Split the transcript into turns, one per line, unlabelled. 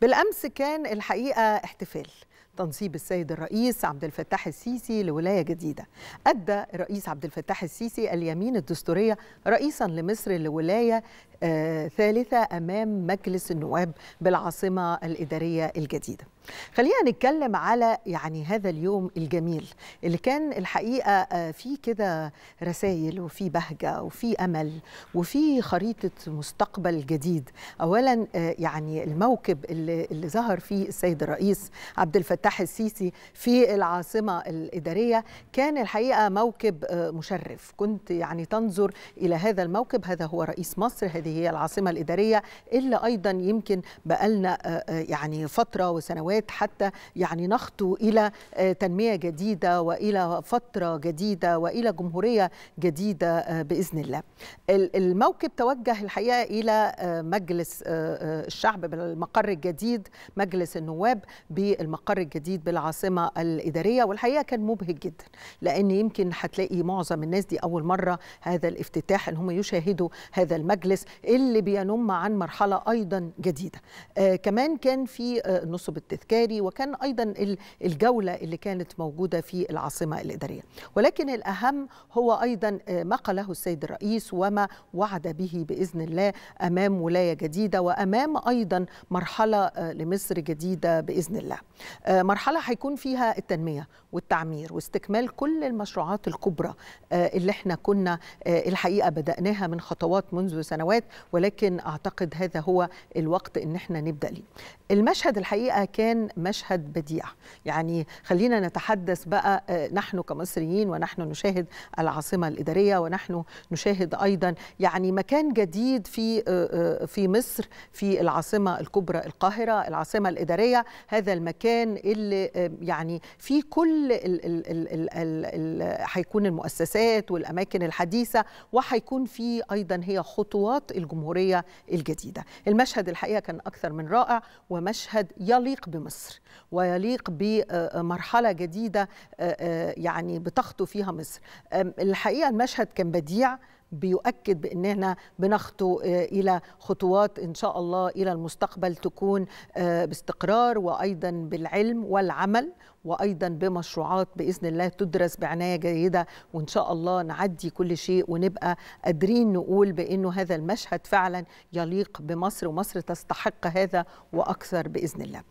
بالأمس كان الحقيقة احتفال تنصيب السيد الرئيس عبد الفتاح السيسي لولايه جديده. ادى الرئيس عبد الفتاح السيسي اليمين الدستوريه رئيسا لمصر لولايه آه، ثالثة أمام مجلس النواب بالعاصمة الإدارية الجديدة خلينا نتكلم على يعني هذا اليوم الجميل اللي كان الحقيقه آه، في كده رسائل وفي بهجه وفي امل وفي خريطه مستقبل جديد اولا آه، يعني الموكب اللي, اللي ظهر فيه السيد الرئيس عبد الفتاح السيسي في العاصمه الاداريه كان الحقيقه موكب مشرف كنت يعني تنظر الى هذا الموكب هذا هو رئيس مصر هذه هذه هي العاصمة الإدارية إلا أيضا يمكن بقالنا آه، آه، يعني فترة وسنوات حتى يعني نخطو إلى آه، تنمية جديدة وإلى فترة جديدة وإلى جمهورية جديدة بإذن الله الموكب توجه الحقيقة إلى مجلس الشعب بالمقر الجديد مجلس النواب بالمقر الجديد بالعاصمة الإدارية والحقيقة كان مبهج جدا لأن يمكن هتلاقي معظم الناس دي أول مرة هذا الافتتاح إن هم يشاهدوا هذا المجلس اللي بينم عن مرحلة أيضا جديدة آه كمان كان في النصب آه، التذكاري وكان أيضا الجولة اللي كانت موجودة في العاصمة الإدارية ولكن الأهم هو أيضا آه، ما قاله السيد الرئيس وما وعد به بإذن الله أمام ولاية جديدة وأمام أيضا مرحلة آه، لمصر جديدة بإذن الله مرحلة هيكون فيها التنمية والتعمير واستكمال كل المشروعات الكبرى اللي احنا كنا الحقيقة بدأناها من خطوات منذ سنوات ولكن اعتقد هذا هو الوقت ان احنا نبدا ليه المشهد الحقيقه كان مشهد بديع يعني خلينا نتحدث بقى آه، نحن كمصريين ونحن نشاهد العاصمه الاداريه ونحن نشاهد ايضا يعني مكان جديد في آه، آه، في مصر في العاصمه الكبرى القاهره العاصمه الاداريه هذا المكان اللي يعني في كل هيكون المؤسسات والاماكن الحديثه وهيكون في ايضا هي خطوات الجمهورية الجديدة المشهد الحقيقة كان أكثر من رائع ومشهد يليق بمصر ويليق بمرحلة جديدة آه، آه، يعني بتخطو فيها مصر الحقيقة المشهد كان بديع بيؤكد باننا بنخطو آه، الى خطوات ان شاء الله الى المستقبل تكون آه، باستقرار وايضا بالعلم والعمل وايضا بمشروعات باذن الله تدرس بعنايه جيده وان شاء الله نعدي كل شيء ونبقى قادرين نقول بانه هذا المشهد فعلا يليق بمصر ومصر تستحق هذا واكثر باذن الله